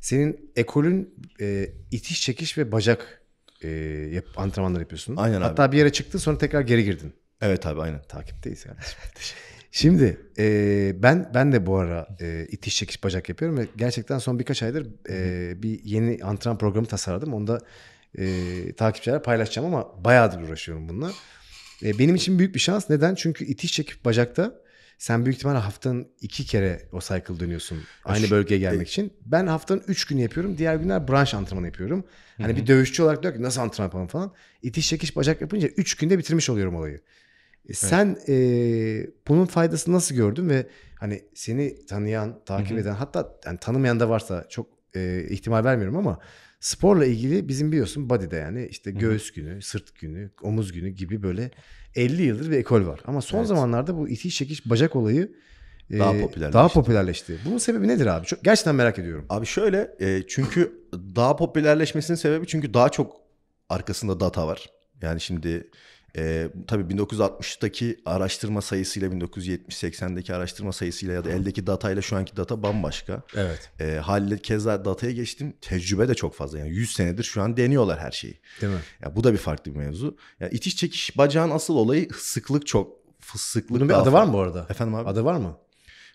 Senin ekolün e, itiş çekiş ve bacak e, yap, antrenmanları yapıyorsun. Aynen Hatta abi. bir yere çıktın sonra tekrar geri girdin. Evet abi aynen. Takipteyiz kardeşim. Şimdi e, ben ben de bu ara e, itiş çekiş bacak yapıyorum ve gerçekten son birkaç aydır e, bir yeni antrenman programı tasarladım. Onda e, takipçilerle paylaşacağım ama bayağıdır uğraşıyorum bununla. E, benim için büyük bir şans. Neden? Çünkü itiş çekip bacakta sen büyük ihtimalle haftanın iki kere o cycle dönüyorsun. Aynı bölgeye gelmek e- için. Ben haftanın üç günü yapıyorum. Diğer günler branş antrenmanı yapıyorum. Hani bir dövüşçü olarak diyor ki nasıl antrenman yapalım falan. İtiş çekiş bacak yapınca üç günde bitirmiş oluyorum olayı. E, evet. Sen e, bunun faydasını nasıl gördün ve hani seni tanıyan, takip Hı-hı. eden hatta yani tanımayan da varsa çok e, ihtimal vermiyorum ama sporla ilgili bizim biliyorsun body'de yani işte göğüs Hı-hı. günü, sırt günü, omuz günü gibi böyle 50 yıldır bir ekol var. Ama son evet. zamanlarda bu itiş çekiş bacak olayı e, daha e, popülerleşti. Daha popülerleşti. Bunun sebebi nedir abi? Çok, gerçekten merak ediyorum. Abi şöyle e, çünkü daha popülerleşmesinin sebebi çünkü daha çok arkasında data var. Yani şimdi e, tabii 1960'taki araştırma sayısıyla 1970-80'deki araştırma sayısıyla ya da eldeki datayla şu anki data bambaşka. Evet. E, ee, haliyle keza dataya geçtim. Tecrübe de çok fazla. Yani 100 senedir şu an deniyorlar her şeyi. Değil mi? Ya bu da bir farklı bir mevzu. Ya itiş çekiş bacağın asıl olayı sıklık çok sıklık. Bunun bir adı var mı bu arada? Efendim abi? Adı var mı?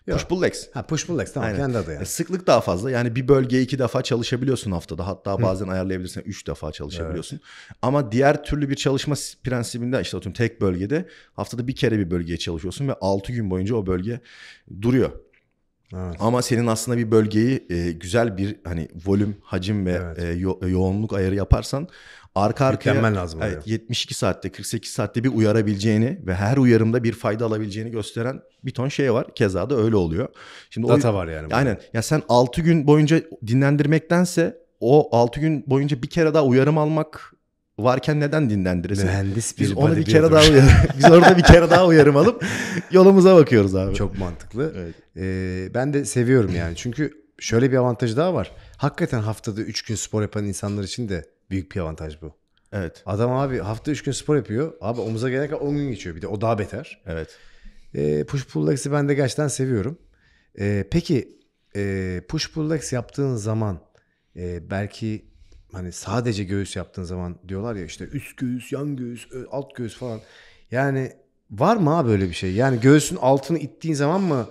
Yok. Push pull legs. Ha push pull legs tamam Aynen. kendi adı yani. E, sıklık daha fazla. Yani bir bölgeye iki defa çalışabiliyorsun haftada. Hatta bazen Hı. ayarlayabilirsin üç defa çalışabiliyorsun. Evet. Ama diğer türlü bir çalışma prensibinde işte atıyorum tek bölgede haftada bir kere bir bölgeye çalışıyorsun ve altı gün boyunca o bölge duruyor. Evet. Ama senin aslında bir bölgeyi e, güzel bir hani volüm, hacim ve evet. e, yo- yoğunluk ayarı yaparsan arka arkaya Yüklenmen lazım evet, 72 saatte 48 saatte bir uyarabileceğini ve her uyarımda bir fayda alabileceğini gösteren bir ton şey var. Keza da öyle oluyor. Şimdi Data o, var yani. Burada. Aynen. Ya sen 6 gün boyunca dinlendirmektense o 6 gün boyunca bir kere daha uyarım almak varken neden dinlendiresin? Mühendis bir Biz onu bir kere daha uyarım. Biz orada bir kere daha uyarım alıp yolumuza bakıyoruz abi. Çok mantıklı. Evet. Ee, ben de seviyorum yani. Çünkü şöyle bir avantajı daha var. Hakikaten haftada 3 gün spor yapan insanlar için de büyük bir avantaj bu. Evet. Adam abi hafta 3 gün spor yapıyor. Abi omuza gelene kadar 10 gün geçiyor. Bir de o daha beter. Evet. E, push pull legs'i ben de gerçekten seviyorum. E, peki e, push pull legs yaptığın zaman e, belki hani sadece göğüs yaptığın zaman diyorlar ya işte üst göğüs, yan göğüs, alt göğüs falan. Yani var mı abi böyle bir şey? Yani göğsün altını ittiğin zaman mı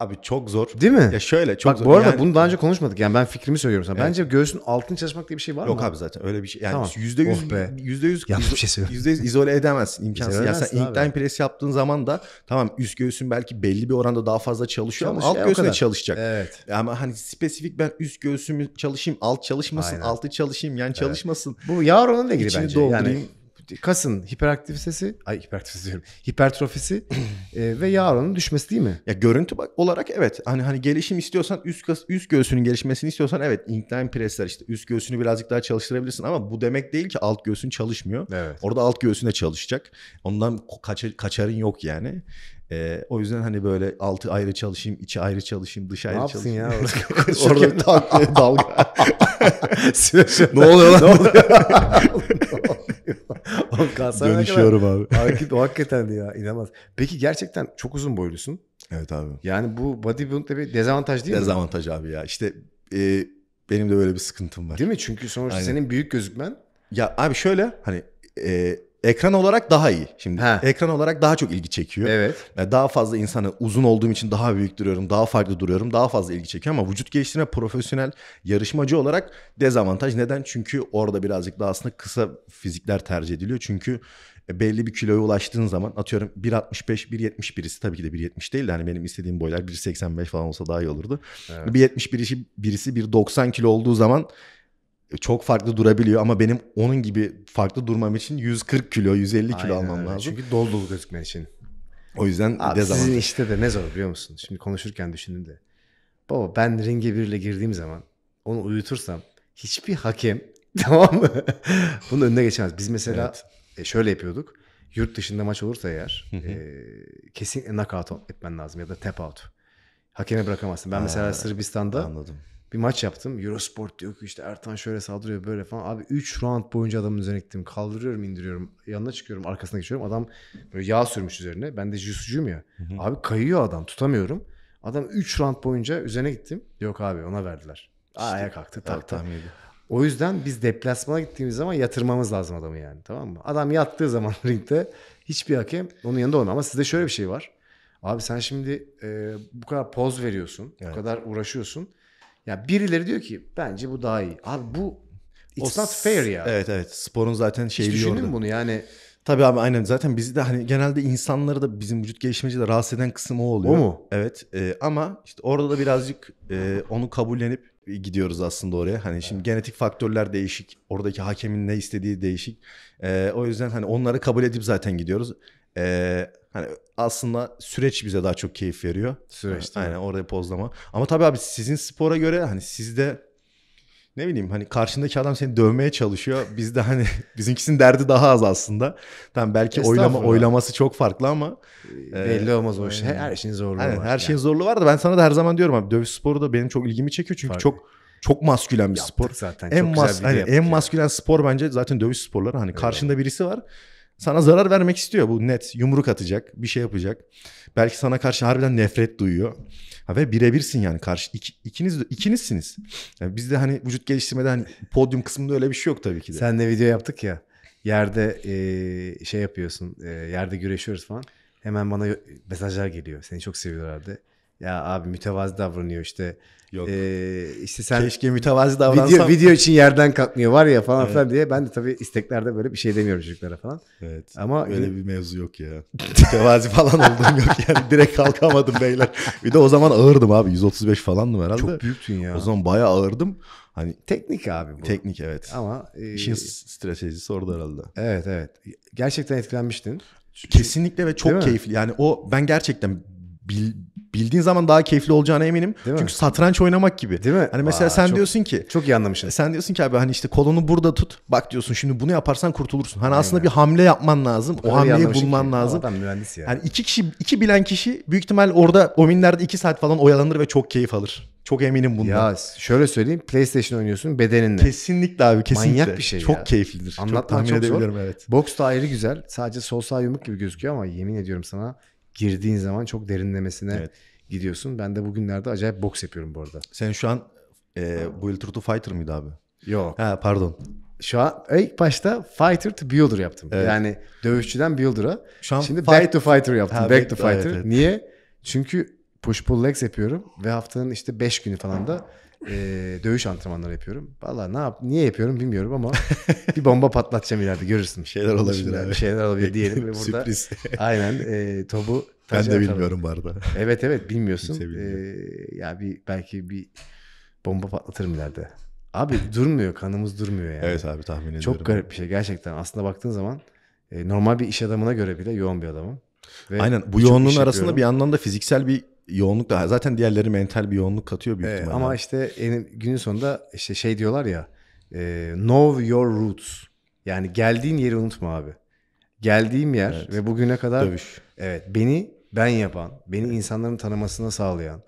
Abi çok zor. Değil mi? Ya şöyle çok Bak, zor. Bu arada yani, bunu daha önce konuşmadık. Yani ben fikrimi söylüyorum sana. Evet. Bence göğsün altını çalışmak diye bir şey var Yok mı? Yok abi zaten öyle bir şey. Yani tamam. %100 oh be. %100 yüz bir şey söylüyorum. %100 izole edemezsin. imkansız. İzole ya sen incline press yaptığın zaman da tamam üst göğsün belki belli bir oranda daha fazla çalışıyor Çalış, ama alt e, göğsüne çalışacak. Evet. Ama hani spesifik ben üst göğsümü çalışayım, alt çalışmasın, Aynen. altı çalışayım, yani evet. çalışmasın. Bu yağ oranıyla ilgili İçini Doldurayım. Yani kasın hiperaktivitesi, ay hiperaktivitesi diyorum, hipertrofisi e, ve yağ oranının düşmesi değil mi? Ya görüntü bak, olarak evet. Hani hani gelişim istiyorsan üst kas, üst göğsünün gelişmesini istiyorsan evet incline pressler işte üst göğsünü birazcık daha çalıştırabilirsin ama bu demek değil ki alt göğsün çalışmıyor. Evet. Orada alt göğsüne çalışacak. Ondan kaç, kaçarın yok yani. Ee, o yüzden hani böyle altı ayrı çalışayım, içi ayrı çalışayım, dış ayrı çalışayım. Ne yapsın ya? Orada, orada dalga. ne oluyor lan? Ne oluyor? Oğlum, Dönüşüyorum kadar, abi. Hakik, o hakikaten ya inanılmaz. Peki gerçekten çok uzun boylusun. Evet abi. Yani bu bodybuild'de bir dezavantaj değil dezavantaj mi? Dezavantaj abi ya. İşte e, benim de böyle bir sıkıntım var. Değil mi? Çünkü sonuçta Aynen. senin büyük gözükmen. Ya abi şöyle hani e, ekran olarak daha iyi. Şimdi ha. ekran olarak daha çok ilgi çekiyor. Evet. Yani daha fazla insanı uzun olduğum için daha büyük duruyorum, daha farklı duruyorum, daha fazla ilgi çekiyor ama vücut geliştirme profesyonel yarışmacı olarak dezavantaj. Neden? Çünkü orada birazcık daha aslında kısa fizikler tercih ediliyor. Çünkü e, belli bir kiloya ulaştığın zaman atıyorum 1.65 1.70 birisi tabii ki de 1.70 değil Yani benim istediğim boylar 1.85 falan olsa daha iyi olurdu. Evet. 1.71 birisi 1.90 kilo olduğu zaman çok farklı durabiliyor ama benim onun gibi farklı durmam için 140 kilo 150 kilo Aynen, almam lazım. Çünkü dolu dolu gözükmen için. O yüzden Abi Sizin işte de ne zor biliyor musun? Şimdi konuşurken düşündüm de. Baba ben ringe biriyle girdiğim zaman onu uyutursam hiçbir hakem tamam mı? Bunun önüne geçemez. Biz mesela evet. E, şöyle yapıyorduk. Yurt dışında maç olursa eğer e, kesinlikle knockout etmen lazım ya da tap out. Hakeme bırakamazsın. Ben ha, mesela Sırbistan'da anladım bir maç yaptım. Eurosport diyor ki işte Ertan şöyle saldırıyor böyle falan. Abi 3 round boyunca adamın üzerine gittim. Kaldırıyorum indiriyorum. Yanına çıkıyorum arkasına geçiyorum. Adam böyle yağ sürmüş üzerine. Ben de jiu-jitsucuyum ya. Hı hı. Abi kayıyor adam tutamıyorum. Adam 3 round boyunca üzerine gittim. Yok abi ona verdiler. İşte, Ayağa kalktı tak tak. O yüzden biz deplasmana gittiğimiz zaman yatırmamız lazım adamı yani tamam mı? Adam yattığı zaman ringde hiçbir hakem onun yanında olmuyor. Ama sizde şöyle bir şey var. Abi sen şimdi e, bu kadar poz veriyorsun, evet. bu kadar uğraşıyorsun. Ya birileri diyor ki bence bu daha iyi. Abi bu it's o, not fair ya. Evet evet. Sporun zaten şeyi Hiç düşündün mü bunu yani? Tabii abi aynen zaten bizi de hani genelde insanları da bizim vücut gelişimeci de rahatsız eden kısmı o oluyor. O mu? Evet e, ama işte orada da birazcık e, onu kabullenip gidiyoruz aslında oraya. Hani şimdi evet. genetik faktörler değişik. Oradaki hakemin ne istediği değişik. E, o yüzden hani onları kabul edip zaten gidiyoruz. Ee, hani aslında süreç bize daha çok keyif veriyor. Süreç. Aynen orada pozlama. Ama tabii abi sizin spora göre hani sizde ne bileyim hani karşındaki adam seni dövmeye çalışıyor. Bizde hani bizimkisinin derdi daha az aslında. Tam belki oylama oylaması çok farklı ama ee, e, belli olmaz o şey. Her şeyin zorluğu yani, var. Her şeyin yani. zorluğu var da ben sana da her zaman diyorum abi dövüş sporu da benim çok ilgimi çekiyor çünkü Tabii. çok çok maskülen bir Yaptık spor. Zaten en çok mas güzel hani, en yani. maskülen spor bence zaten dövüş sporları. Hani evet. karşında birisi var sana zarar vermek istiyor bu net. Yumruk atacak, bir şey yapacak. Belki sana karşı harbiden nefret duyuyor. Ha, ve birebirsin yani karşı iki, ikiniz ikinizsiniz. Yani bizde hani vücut geliştirmeden hani podyum kısmında öyle bir şey yok tabii ki de. Senle video yaptık ya. Yerde e, şey yapıyorsun. E, yerde güreşiyoruz falan. Hemen bana mesajlar geliyor. Seni çok seviyorlar seviyorlardı ya abi mütevazi davranıyor işte. Yok. Ee, işte sen Keşke mütevazi davransam. Video, video için yerden kalkmıyor var ya falan evet. filan diye. Ben de tabii isteklerde böyle bir şey demiyorum çocuklara falan. Evet. Ama öyle bir mevzu yok ya. mütevazi falan olduğum yok yani. Direkt kalkamadım beyler. Bir de o zaman ağırdım abi. 135 falandım herhalde. Çok büyüktün ya. O zaman bayağı ağırdım. Hani teknik abi bu. Teknik evet. Ama e... işin stratejisi orada herhalde. Evet evet. Gerçekten etkilenmiştin. Kesinlikle ve çok keyifli. Yani o ben gerçekten bil, bildiğin zaman daha keyifli olacağına eminim. Değil mi? Çünkü satranç oynamak gibi. Değil mi? Hani mesela Aa, sen çok, diyorsun ki çok iyi anlamışsın. Sen diyorsun ki abi hani işte kolunu burada tut. Bak diyorsun şimdi bunu yaparsan kurtulursun. Hani Aynen. aslında bir hamle yapman lazım. O, o hamleyi bulman ki. lazım. Adam mühendis ya. Yani. iki kişi iki bilen kişi büyük ihtimal orada o iki saat falan oyalanır ve çok keyif alır. Çok eminim bundan. Ya şöyle söyleyeyim PlayStation oynuyorsun bedeninle. Kesinlikle abi kesinlikle. Manyak bir şey Çok ya. keyiflidir. Anlatmak çok, çok zor. evet. Boks da ayrı güzel. Sadece sol sağ yumruk gibi gözüküyor ama yemin ediyorum sana girdiğin zaman çok derinlemesine evet. gidiyorsun. Ben de bugünlerde acayip boks yapıyorum bu arada. Sen şu an e, bu Ultra to Fighter mıydı abi? Yok. Ha pardon. Şu an ilk başta fighter to builder yaptım. Evet. Yani dövüşçüden builder'a. Şu an Şimdi fight... back to fighter yaptım. Ha, back to fighter. Evet, evet. Niye? Çünkü push pull legs yapıyorum ve haftanın işte 5 günü falan da e, dövüş antrenmanları yapıyorum. Valla ne yap, niye yapıyorum bilmiyorum ama bir bomba patlatacağım ileride görürsün. şeyler olabilir abi. şeyler olabilir diyelim ve burada. Sürpriz. Aynen e, topu. Ben de bilmiyorum bu arada. Evet evet bilmiyorsun. Ee, ya bir belki bir bomba patlatırım ileride. Abi durmuyor kanımız durmuyor yani. Evet abi tahmin ediyorum. Çok garip bir şey gerçekten. Aslında baktığın zaman e, normal bir iş adamına göre bile yoğun bir adamım. Ve Aynen bu yoğunluğun arasında yapıyorum. bir da fiziksel bir yoğunluk da zaten diğerleri mental bir yoğunluk katıyor büyük ee, ihtimalle. Ama işte en, günün sonunda işte şey diyorlar ya e, know your roots. Yani geldiğin yeri unutma abi. Geldiğim yer evet. ve bugüne kadar Dövüş. evet beni ben yapan, beni insanların tanımasına sağlayan,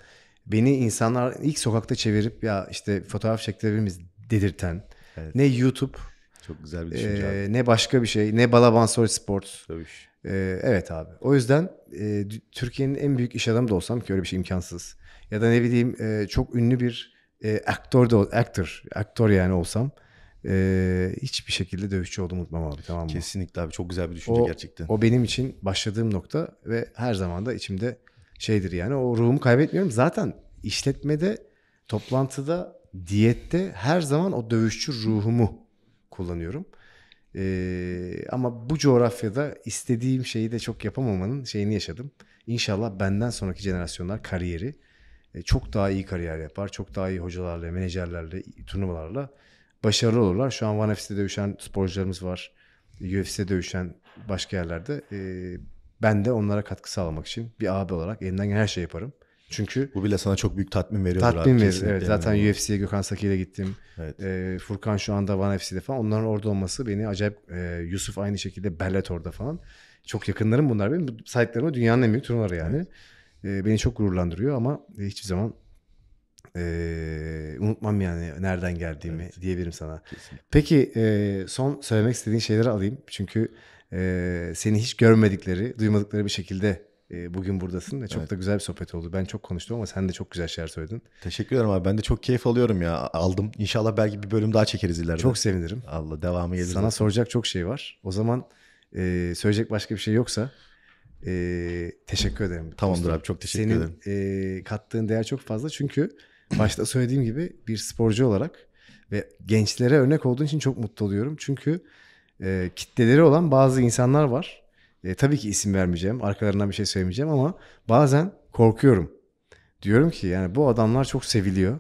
beni insanlar ilk sokakta çevirip ya işte fotoğraf çektirebilir dedirten evet. ne YouTube çok güzel bir düşünce. E, ne başka bir şey, ne Balaban Story Sports. Dövüş. Ee, evet abi. O yüzden e, Türkiye'nin en büyük iş adamı da olsam ki öyle bir şey imkansız. Ya da ne bileyim e, çok ünlü bir e, aktör de aktör aktör yani olsam e, hiçbir şekilde dövüşçü olduğumu unutmam abi tamam mı? Kesinlikle abi çok güzel bir düşünce o, gerçekten. O benim için başladığım nokta ve her zaman da içimde şeydir yani o ruhumu kaybetmiyorum. Zaten işletmede, toplantıda, diyette her zaman o dövüşçü ruhumu kullanıyorum. Ee, ama bu coğrafyada istediğim şeyi de çok yapamamanın şeyini yaşadım. İnşallah benden sonraki jenerasyonlar kariyeri e, çok daha iyi kariyer yapar. Çok daha iyi hocalarla, menajerlerle, turnuvalarla başarılı olurlar. Şu an One FC'de dövüşen sporcularımız var. UFC'de dövüşen başka yerlerde. Ee, ben de onlara katkı sağlamak için bir abi olarak elinden gelen her şeyi yaparım. Çünkü bu bile sana çok büyük tatmin veriyor. tatmin abi. Tatmin verir. Evet zaten UFC'ye Gökhan Saki ile gittim. Evet. E, Furkan şu anda ONE FC'de falan. Onların orada olması beni acayip e, Yusuf aynı şekilde Bellator'da falan. Çok yakınlarım bunlar benim. Bu saydıklarım dünyanın en büyük turnuvaları yani. Evet. E, beni çok gururlandırıyor ama e, hiçbir zaman e, unutmam yani nereden geldiğimi evet. diyebilirim sana. Kesinlikle. Peki e, son söylemek istediğin şeyleri alayım. Çünkü e, seni hiç görmedikleri, duymadıkları bir şekilde bugün buradasın. ve Çok evet. da güzel bir sohbet oldu. Ben çok konuştum ama sen de çok güzel şeyler söyledin. Teşekkür ederim abi. Ben de çok keyif alıyorum ya. Aldım. İnşallah belki bir bölüm daha çekeriz ileride. Çok sevinirim. Allah devamı gelir. Sana zaten. soracak çok şey var. O zaman e, söyleyecek başka bir şey yoksa e, teşekkür ederim. Tamamdır dostum. abi çok teşekkür Senin, ederim. Senin e, kattığın değer çok fazla. Çünkü başta söylediğim gibi bir sporcu olarak ve gençlere örnek olduğun için çok mutlu oluyorum. Çünkü e, kitleleri olan bazı insanlar var e, tabii ki isim vermeyeceğim, arkalarından bir şey söylemeyeceğim ama bazen korkuyorum. Diyorum ki yani bu adamlar çok seviliyor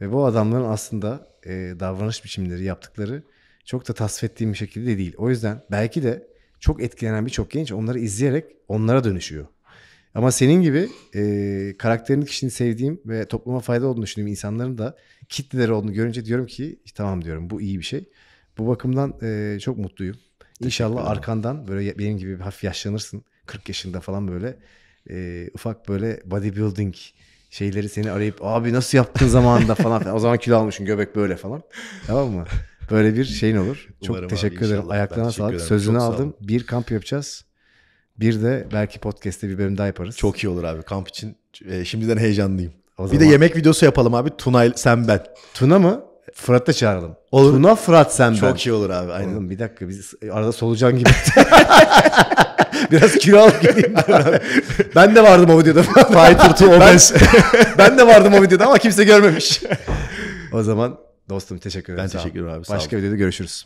ve bu adamların aslında e, davranış biçimleri, yaptıkları çok da tasvip ettiğim bir şekilde değil. O yüzden belki de çok etkilenen birçok genç onları izleyerek onlara dönüşüyor. Ama senin gibi e, karakterini kişinin sevdiğim ve topluma fayda olduğunu düşündüğüm insanların da kitleleri olduğunu görünce diyorum ki tamam diyorum bu iyi bir şey. Bu bakımdan e, çok mutluyum. İnşallah arkandan böyle benim gibi hafif yaşlanırsın. 40 yaşında falan böyle e, ufak böyle bodybuilding şeyleri seni arayıp abi nasıl yaptın zamanında falan. o zaman kilo almışsın göbek böyle falan. Tamam mı? Böyle bir şeyin olur. Çok Umarım teşekkür ederim. Ayaklarına teşekkür sağlık. Ederim. Sözünü Çok aldım. Bir kamp yapacağız. Bir de belki podcast'te bir bölüm daha yaparız. Çok iyi olur abi. Kamp için e, şimdiden heyecanlıyım. O bir zaman... de yemek videosu yapalım abi. Tuna sen ben. Tuna mı? Fırat da çağıralım. Olur. Tuna Fırat sen Çok ben. iyi olur abi. Aynen. Oğlum bir dakika biz arada solucan gibi. Biraz kilo gideyim. ben de vardım o videoda. Fighter to obez. Ben, ben de vardım o videoda ama kimse görmemiş. o zaman dostum teşekkür ederim. Ben teşekkür ederim abi. Başka videoda görüşürüz.